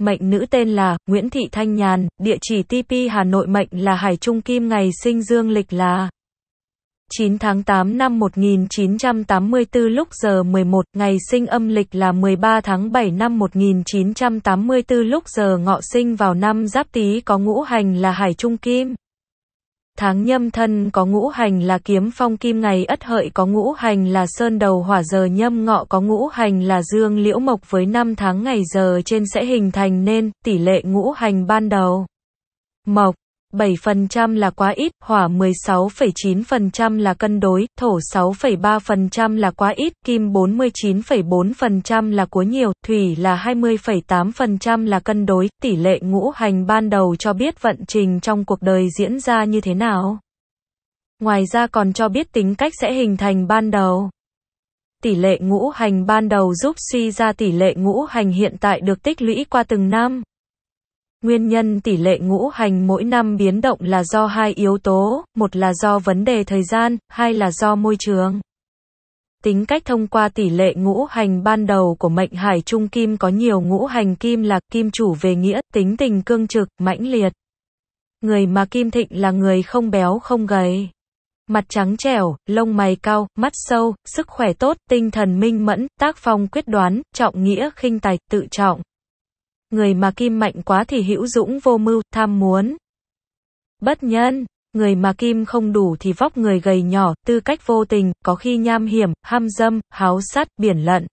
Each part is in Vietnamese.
Mệnh nữ tên là Nguyễn Thị Thanh Nhàn, địa chỉ TP Hà Nội mệnh là Hải Trung Kim ngày sinh dương lịch là 9 tháng 8 năm 1984 lúc giờ 11, ngày sinh âm lịch là 13 tháng 7 năm 1984 lúc giờ ngọ sinh vào năm Giáp Tý có ngũ hành là Hải Trung Kim. Tháng nhâm thân có ngũ hành là kiếm phong kim ngày ất hợi có ngũ hành là sơn đầu hỏa giờ nhâm ngọ có ngũ hành là dương liễu mộc với năm tháng ngày giờ trên sẽ hình thành nên tỷ lệ ngũ hành ban đầu. Mộc 7% là quá ít, hỏa 16,9% là cân đối, thổ 6,3% là quá ít, kim 49,4% là quá nhiều, thủy là 20,8% là cân đối. Tỷ lệ ngũ hành ban đầu cho biết vận trình trong cuộc đời diễn ra như thế nào. Ngoài ra còn cho biết tính cách sẽ hình thành ban đầu. Tỷ lệ ngũ hành ban đầu giúp suy ra tỷ lệ ngũ hành hiện tại được tích lũy qua từng năm. Nguyên nhân tỷ lệ ngũ hành mỗi năm biến động là do hai yếu tố, một là do vấn đề thời gian, hai là do môi trường. Tính cách thông qua tỷ lệ ngũ hành ban đầu của mệnh hải trung kim có nhiều ngũ hành kim là kim chủ về nghĩa, tính tình cương trực, mãnh liệt. Người mà kim thịnh là người không béo không gầy. Mặt trắng trẻo, lông mày cao, mắt sâu, sức khỏe tốt, tinh thần minh mẫn, tác phong quyết đoán, trọng nghĩa khinh tài, tự trọng người mà kim mạnh quá thì hữu dũng vô mưu, tham muốn. Bất nhân, người mà kim không đủ thì vóc người gầy nhỏ, tư cách vô tình, có khi nham hiểm, ham dâm, háo sát, biển lận.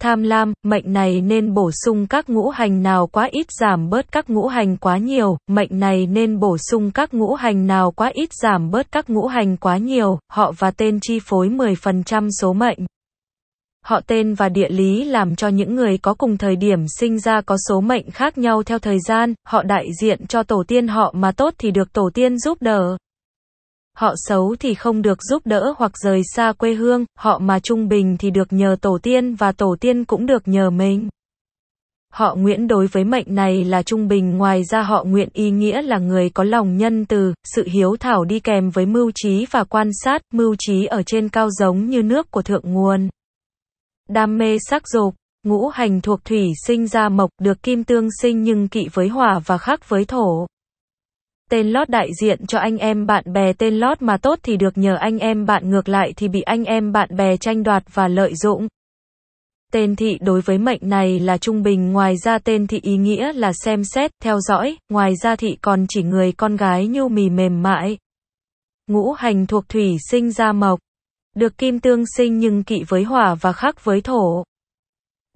Tham lam, mệnh này nên bổ sung các ngũ hành nào quá ít giảm bớt các ngũ hành quá nhiều, mệnh này nên bổ sung các ngũ hành nào quá ít giảm bớt các ngũ hành quá nhiều, họ và tên chi phối 10% số mệnh họ tên và địa lý làm cho những người có cùng thời điểm sinh ra có số mệnh khác nhau theo thời gian, họ đại diện cho tổ tiên họ mà tốt thì được tổ tiên giúp đỡ. Họ xấu thì không được giúp đỡ hoặc rời xa quê hương, họ mà trung bình thì được nhờ tổ tiên và tổ tiên cũng được nhờ mình. Họ Nguyễn đối với mệnh này là trung bình ngoài ra họ Nguyễn ý nghĩa là người có lòng nhân từ, sự hiếu thảo đi kèm với mưu trí và quan sát, mưu trí ở trên cao giống như nước của thượng nguồn đam mê sắc dục, ngũ hành thuộc thủy sinh ra mộc được kim tương sinh nhưng kỵ với hỏa và khác với thổ. Tên lót đại diện cho anh em bạn bè tên lót mà tốt thì được nhờ anh em bạn ngược lại thì bị anh em bạn bè tranh đoạt và lợi dụng. Tên thị đối với mệnh này là trung bình ngoài ra tên thị ý nghĩa là xem xét, theo dõi, ngoài ra thị còn chỉ người con gái nhu mì mềm mại. Ngũ hành thuộc thủy sinh ra mộc, được kim tương sinh nhưng kỵ với hỏa và khắc với thổ.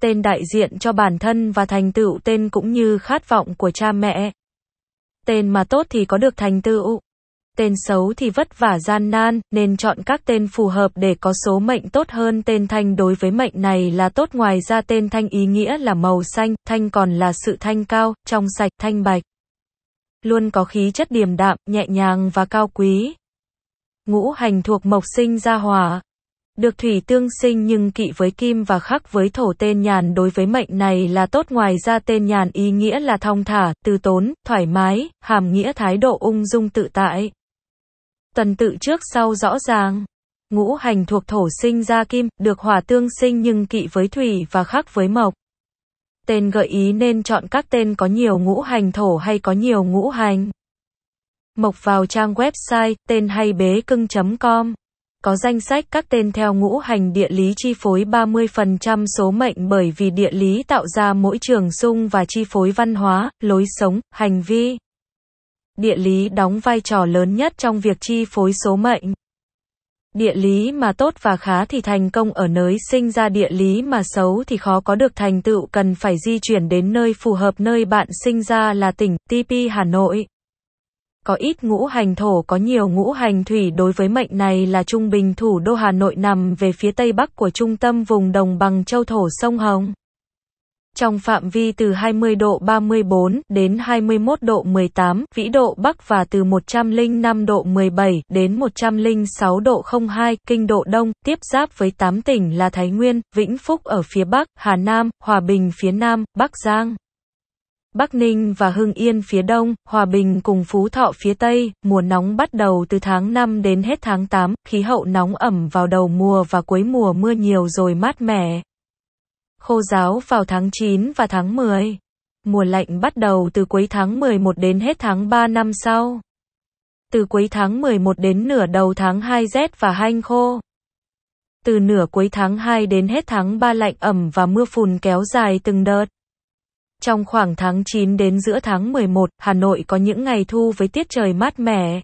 Tên đại diện cho bản thân và thành tựu tên cũng như khát vọng của cha mẹ. Tên mà tốt thì có được thành tựu. Tên xấu thì vất vả gian nan, nên chọn các tên phù hợp để có số mệnh tốt hơn tên thanh đối với mệnh này là tốt ngoài ra tên thanh ý nghĩa là màu xanh, thanh còn là sự thanh cao, trong sạch, thanh bạch. Luôn có khí chất điềm đạm, nhẹ nhàng và cao quý ngũ hành thuộc mộc sinh ra hỏa. Được thủy tương sinh nhưng kỵ với kim và khắc với thổ tên nhàn đối với mệnh này là tốt ngoài ra tên nhàn ý nghĩa là thong thả, từ tốn, thoải mái, hàm nghĩa thái độ ung dung tự tại. Tần tự trước sau rõ ràng. Ngũ hành thuộc thổ sinh ra kim, được hỏa tương sinh nhưng kỵ với thủy và khắc với mộc. Tên gợi ý nên chọn các tên có nhiều ngũ hành thổ hay có nhiều ngũ hành mộc vào trang website tên hay bế cưng.com. Có danh sách các tên theo ngũ hành địa lý chi phối 30% số mệnh bởi vì địa lý tạo ra mỗi trường xung và chi phối văn hóa, lối sống, hành vi. Địa lý đóng vai trò lớn nhất trong việc chi phối số mệnh. Địa lý mà tốt và khá thì thành công ở nơi sinh ra địa lý mà xấu thì khó có được thành tựu cần phải di chuyển đến nơi phù hợp nơi bạn sinh ra là tỉnh TP Hà Nội. Có ít ngũ hành thổ có nhiều ngũ hành thủy đối với mệnh này là trung bình thủ đô Hà Nội nằm về phía tây bắc của trung tâm vùng đồng bằng châu thổ sông Hồng. Trong phạm vi từ 20 độ 34 đến 21 độ 18 vĩ độ Bắc và từ 105 độ 17 đến 106 độ 02 kinh độ Đông, tiếp giáp với 8 tỉnh là Thái Nguyên, Vĩnh Phúc ở phía Bắc, Hà Nam, Hòa Bình phía Nam, Bắc Giang. Bắc Ninh và Hưng Yên phía đông, Hòa Bình cùng Phú Thọ phía tây, mùa nóng bắt đầu từ tháng 5 đến hết tháng 8, khí hậu nóng ẩm vào đầu mùa và cuối mùa mưa nhiều rồi mát mẻ. Khô giáo vào tháng 9 và tháng 10. Mùa lạnh bắt đầu từ cuối tháng 11 đến hết tháng 3 năm sau. Từ cuối tháng 11 đến nửa đầu tháng 2 rét và hanh khô. Từ nửa cuối tháng 2 đến hết tháng 3 lạnh ẩm và mưa phùn kéo dài từng đợt. Trong khoảng tháng 9 đến giữa tháng 11, Hà Nội có những ngày thu với tiết trời mát mẻ,